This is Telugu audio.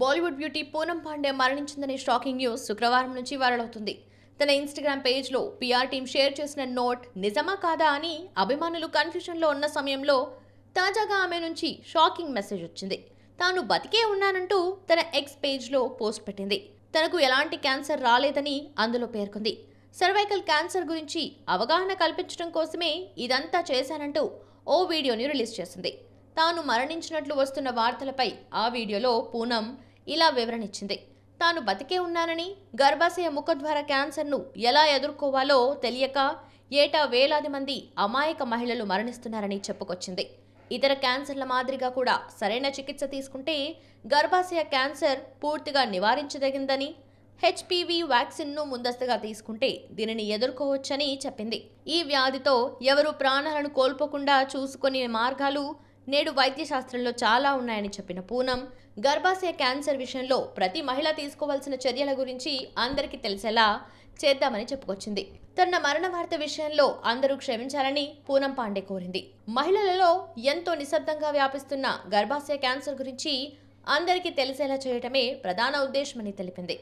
బాలీవుడ్ బ్యూటీ పూనం పాండే మరణించిందనే షాకింగ్ న్యూస్ శుక్రవారం నుంచి వైరల్ అవుతుంది తన ఇన్స్టాగ్రామ్ పేజ్లో పిఆర్ టీం షేర్ చేసిన నోట్ నిజమా కాదా అని అభిమానులు కన్ఫ్యూషన్లో ఉన్న సమయంలో తాజాగా ఆమె నుంచి షాకింగ్ మెసేజ్ వచ్చింది తాను బతికే ఉన్నానంటూ తన ఎక్స్ పేజ్లో పోస్ట్ పెట్టింది తనకు ఎలాంటి క్యాన్సర్ రాలేదని అందులో పేర్కొంది సర్వైకల్ క్యాన్సర్ గురించి అవగాహన కల్పించడం కోసమే ఇదంతా చేశానంటూ ఓ వీడియోని రిలీజ్ చేసింది తాను మరణించినట్లు వస్తున్న వార్తలపై ఆ వీడియోలో పూనం ఇలా వివరణిచ్చింది తాను బతికే ఉన్నానని గర్భాశయ ముఖద్వార క్యాన్సర్ను ఎలా ఎదుర్కోవాలో తెలియక ఏటా వేలాది మంది అమాయక మహిళలు మరణిస్తున్నారని చెప్పుకొచ్చింది ఇతర క్యాన్సర్ల మాదిరిగా కూడా సరైన చికిత్స తీసుకుంటే గర్భాశయ క్యాన్సర్ పూర్తిగా నివారించదగిందని హెచ్పివి వ్యాక్సిన్ను ముందస్తుగా తీసుకుంటే దీనిని ఎదుర్కోవచ్చని చెప్పింది ఈ వ్యాధితో ఎవరు ప్రాణాలను కోల్పోకుండా చూసుకునే మార్గాలు నేడు వైద్య శాస్త్రంలో చాలా ఉన్నాయని చెప్పిన పూనం గర్భాశయ క్యాన్సర్ విషయంలో ప్రతి మహిళ తీసుకోవాల్సిన చర్యల గురించి అందరికీ తెలిసేలా చేద్దామని చెప్పుకొచ్చింది తన మరణ వార్త విషయంలో అందరూ క్షమించాలని పూనం పాండే కోరింది మహిళలలో ఎంతో నిశ్శబ్దంగా వ్యాపిస్తున్న గర్భాశయ క్యాన్సర్ గురించి అందరికీ తెలిసేలా చేయటమే ప్రధాన ఉద్దేశమని తెలిపింది